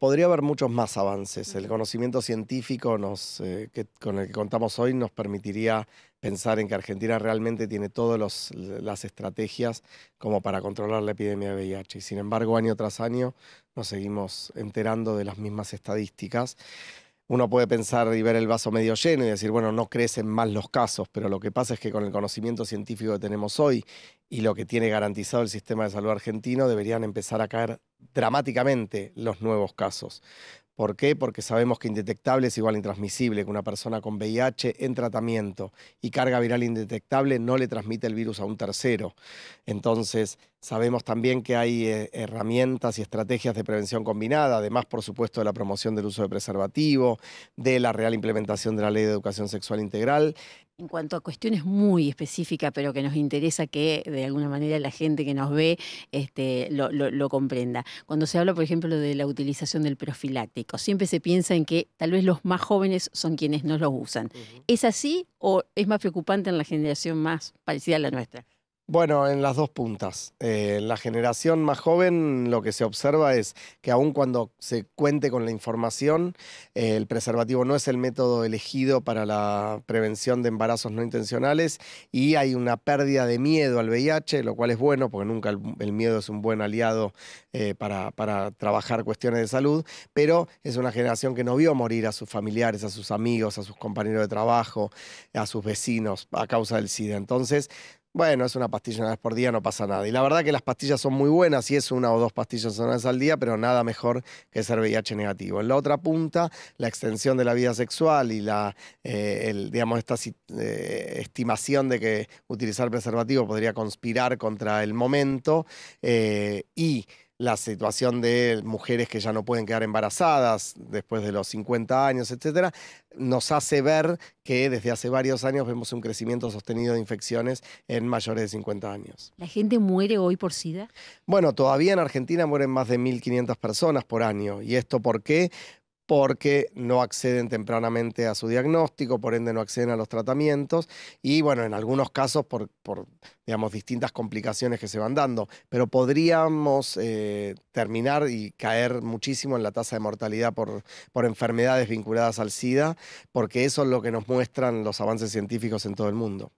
podría haber muchos más avances. El conocimiento científico nos, eh, con el que contamos hoy nos permitiría pensar en que Argentina realmente tiene todas las estrategias como para controlar la epidemia de VIH. sin embargo, año tras año nos seguimos enterando de las mismas estadísticas. Uno puede pensar y ver el vaso medio lleno y decir, bueno, no crecen más los casos, pero lo que pasa es que con el conocimiento científico que tenemos hoy y lo que tiene garantizado el sistema de salud argentino, deberían empezar a caer dramáticamente los nuevos casos. ¿Por qué? Porque sabemos que indetectable es igual intransmisible, que una persona con VIH en tratamiento y carga viral indetectable no le transmite el virus a un tercero. Entonces, sabemos también que hay eh, herramientas y estrategias de prevención combinada, además, por supuesto, de la promoción del uso de preservativo, de la real implementación de la ley de educación sexual integral en cuanto a cuestiones muy específicas, pero que nos interesa que de alguna manera la gente que nos ve este, lo, comprenda. Cuando se habla, por ejemplo, de la utilización del profiláctico, siempre se piensa en que tal vez los más jóvenes son quienes no lo usan. ¿Es así o es más preocupante en la generación más parecida a la nuestra? Bueno, en las dos puntas. en eh, la generación más joven lo que se observa es que aun cuando se cuente con la información, eh, el preservativo no es el método elegido para la prevención de embarazos no intencionales y hay una pérdida de miedo al VIH, lo cual es bueno porque nunca el, miedo es un buen aliado eh, para, para trabajar cuestiones de salud, pero es una generación que no vio morir a sus familiares, a sus amigos, a sus compañeros de trabajo, a sus vecinos a causa del SIDA. Entonces, bueno, es una pastilla una vez por día, no pasa nada. Y la verdad que las pastillas son muy buenas, si es una o dos pastillas una vez al día, pero nada mejor que ser VIH negativo. En la otra punta, la extensión de la vida sexual y la, eh, digamos, esta eh, estimación de que utilizar preservativo podría conspirar contra el momento. Eh, y la situación de mujeres que ya no pueden quedar embarazadas después de los 50 años, etcétera, nos hace ver que desde hace varios años vemos un crecimiento sostenido de infecciones en mayores de 50 años. ¿La gente muere hoy por SIDA? Bueno, todavía en Argentina mueren más de 1.500 personas por año. ¿Y esto por qué? porque no acceden tempranamente a su diagnóstico, por ende no acceden a los tratamientos y bueno, en algunos casos por, digamos, distintas complicaciones que se van dando. Pero podríamos eh, terminar y caer muchísimo en la tasa de mortalidad por enfermedades vinculadas al SIDA, porque eso es lo que nos muestran los avances científicos en todo el mundo.